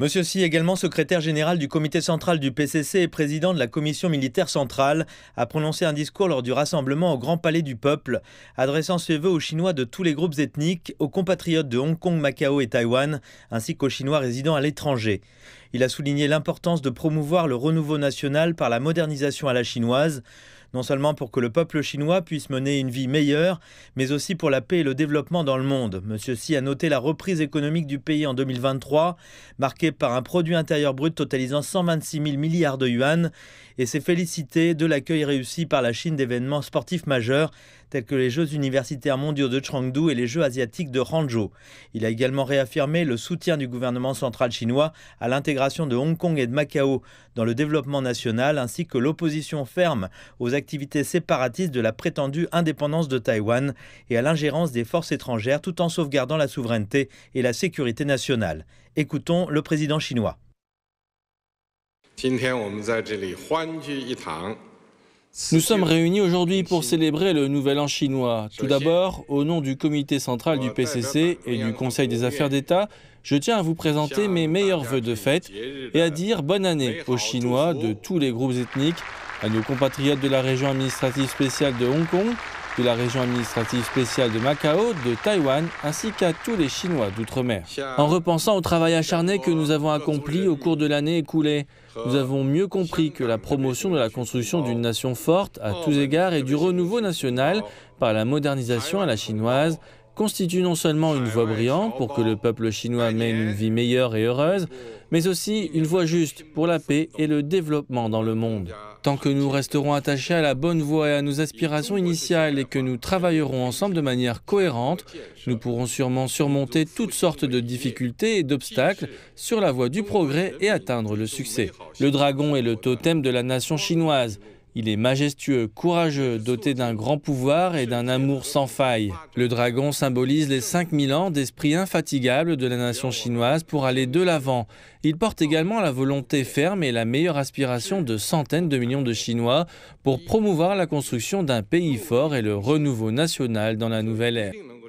Monsieur Si, également secrétaire général du comité central du PCC et président de la commission militaire centrale, a prononcé un discours lors du rassemblement au Grand Palais du Peuple, adressant ses voeux aux Chinois de tous les groupes ethniques, aux compatriotes de Hong Kong, Macao et Taïwan, ainsi qu'aux Chinois résidant à l'étranger. Il a souligné l'importance de promouvoir le renouveau national par la modernisation à la chinoise non seulement pour que le peuple chinois puisse mener une vie meilleure, mais aussi pour la paix et le développement dans le monde. Monsieur Xi a noté la reprise économique du pays en 2023, marquée par un produit intérieur brut totalisant 126 000 milliards de yuan, et s'est félicité de l'accueil réussi par la Chine d'événements sportifs majeurs tels que les Jeux universitaires mondiaux de Chengdu et les Jeux asiatiques de Hangzhou. Il a également réaffirmé le soutien du gouvernement central chinois à l'intégration de Hong Kong et de Macao dans le développement national, ainsi que l'opposition ferme aux activités séparatistes de la prétendue indépendance de Taïwan et à l'ingérence des forces étrangères tout en sauvegardant la souveraineté et la sécurité nationale. Écoutons le président chinois. Nous sommes réunis aujourd'hui pour célébrer le Nouvel An chinois. Tout d'abord, au nom du comité central du PCC et du Conseil des affaires d'État, je tiens à vous présenter mes meilleurs voeux de fête et à dire bonne année aux Chinois de tous les groupes ethniques à nos compatriotes de la région administrative spéciale de Hong Kong, de la région administrative spéciale de Macao, de Taïwan, ainsi qu'à tous les Chinois d'outre-mer. En repensant au travail acharné que nous avons accompli au cours de l'année écoulée, nous avons mieux compris que la promotion de la construction d'une nation forte à tous égards et du renouveau national par la modernisation à la chinoise constitue non seulement une voie brillante pour que le peuple chinois mène une vie meilleure et heureuse, mais aussi une voie juste pour la paix et le développement dans le monde. Tant que nous resterons attachés à la bonne voie et à nos aspirations initiales et que nous travaillerons ensemble de manière cohérente, nous pourrons sûrement surmonter toutes sortes de difficultés et d'obstacles sur la voie du progrès et atteindre le succès. Le dragon est le totem de la nation chinoise. Il est majestueux, courageux, doté d'un grand pouvoir et d'un amour sans faille. Le dragon symbolise les 5000 ans d'esprit infatigable de la nation chinoise pour aller de l'avant. Il porte également la volonté ferme et la meilleure aspiration de centaines de millions de Chinois pour promouvoir la construction d'un pays fort et le renouveau national dans la nouvelle ère.